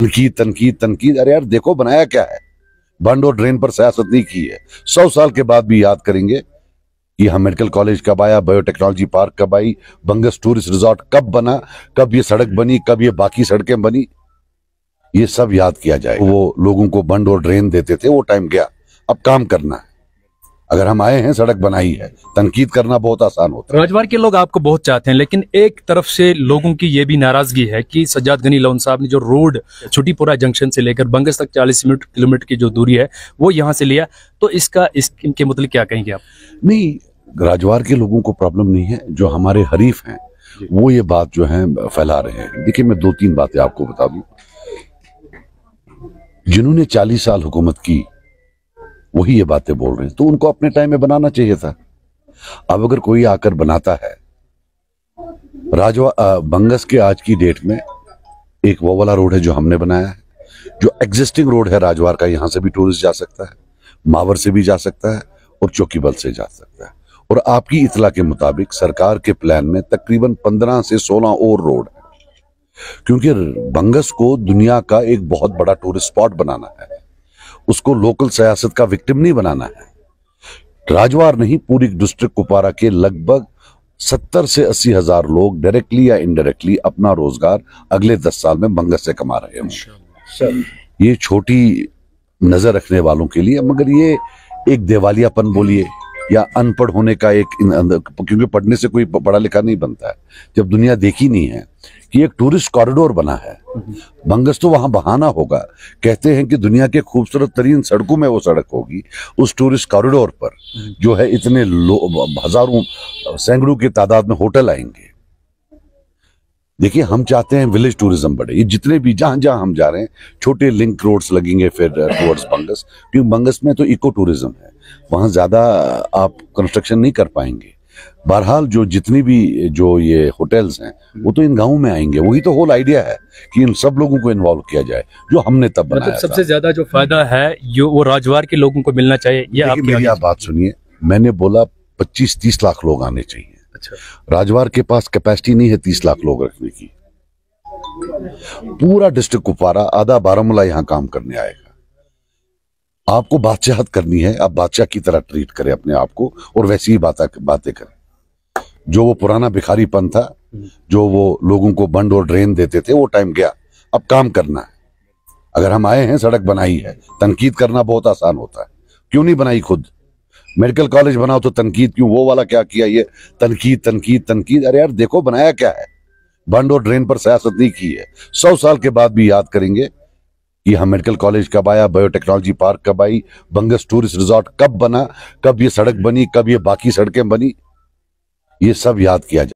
तनकीद तनकीद तनकीद अरे यार देखो बनाया क्या है बंड और ड्रेन पर सियासत नहीं की है सौ साल के बाद भी याद करेंगे कि हम मेडिकल कॉलेज कब आया बायोटेक्नोलॉजी पार्क कब आई बंगस टूरिस्ट रिजॉर्ट कब बना कब ये सड़क बनी कब ये बाकी सड़कें बनी ये सब याद किया जाए वो लोगों को बंड और ड्रेन देते थे वो टाइम गया अब काम करना है अगर हम आए हैं सड़क बनाई है तनकीद करना बहुत आसान होता है राजवार के लोग आपको बहुत चाहते हैं लेकिन एक तरफ से लोगों की ये भी नाराजगी है कि सज्जाद गनी लोन साहब ने जो रोड छुट्टीपुरा जंक्शन से लेकर बंगस तक 40 मिनट किलोमीटर की जो दूरी है वो यहाँ से लिया तो इसका इस इनके मतलब क्या कहेंगे आप नहीं राजवार के लोगों को प्रॉब्लम नहीं है जो हमारे हरीफ हैं वो ये बात जो है फैला रहे हैं देखिए मैं दो तीन बातें आपको बता दू जिन्होंने चालीस साल हुकूमत की वही ये बातें बोल रहे हैं तो उनको अपने टाइम में बनाना चाहिए था अब अगर कोई आकर बनाता है राजवा बंगस के आज की डेट में एक वो वाला रोड है जो हमने बनाया है जो एग्जिस्टिंग रोड है राजवार का यहां से भी टूरिस्ट जा सकता है मावर से भी जा सकता है और चौकीबल से जा सकता है और आपकी इतला के मुताबिक सरकार के प्लान में तकरीबन पंद्रह से सोलह और रोड है क्योंकि बंगस को दुनिया का एक बहुत बड़ा टूरिस्ट स्पॉट बनाना है उसको लोकल सियासत का विक्टिम नहीं बनाना है राजवार नहीं पूरी डिस्ट्रिक्ट कुपारा के लगभग सत्तर से अस्सी हजार लोग डायरेक्टली या इनडायरेक्टली अपना रोजगार अगले दस साल में बंगस से कमा रहे हैं ये छोटी नजर रखने वालों के लिए मगर ये एक दिवालियापन बोलिए या अनपढ़ होने का एक क्योंकि पढ़ने से कोई पढ़ा लिखा नहीं बनता है जब दुनिया देखी नहीं है कि एक टूरिस्ट कॉरिडोर बना है बंगस तो वहां बहाना होगा कहते हैं कि दुनिया के खूबसूरत तरीन सड़कों में वो सड़क होगी उस टूरिस्ट कॉरिडोर पर जो है इतने हजारों सैकड़ों की तादाद में होटल आएंगे देखिए हम चाहते हैं विलेज टूरिज्म बढ़े ये जितने भी जहां जहाँ हम जा रहे हैं छोटे लिंक रोड्स लगेंगे फिर टूवर्ड्स uh, बंगस क्योंकि बंगस में तो इको टूरिज्म है वहां ज़्यादा uh, आप कंस्ट्रक्शन नहीं कर पाएंगे बहरहाल जो जितनी भी uh, जो ये होटल्स हैं वो तो इन गाँव में आएंगे वही तो होल आइडिया है कि इन सब लोगों को इन्वॉल्व किया जाए जो हमने तब मतलब बनाया मतलब सबसे ज्यादा जो फायदा है जो वो राजवार के लोगों को मिलना चाहिए ये आप आप बात सुनिए मैंने बोला पच्चीस तीस लाख लोग आने चाहिए अच्छा राजवार के पास कैपेसिटी नहीं है तीस लाख लोग रखने की पूरा डिस्ट्रिक्ट कुपवारा आधा बारामूला यहां काम करने आएगा आपको बादशाहत करनी है आप बादशाह की तरह ट्रीट करें अपने आप को और वैसी ही बात बातें करें जो वो पुराना भिखारीपन था जो वो लोगों को बंड और ड्रेन देते थे वो टाइम गया अब काम करना है अगर हम आए हैं सड़क बनाई है तनकीद करना बहुत आसान होता है क्यों नहीं बनाई खुद मेडिकल कॉलेज बनाओ तो तनकीद क्यों वो वाला क्या किया ये तनकीद तनकीद तनकीद अरे यार देखो बनाया क्या है बंड और ड्रेन पर सियासत नहीं की है सौ साल के बाद भी याद करेंगे कि हम मेडिकल कॉलेज कब आया बायोटेक्नोलॉजी पार्क कब आई बंगस टूरिस्ट रिजॉर्ट कब बना कब ये सड़क बनी कब ये बाकी सड़कें बनी ये सब याद किया जाए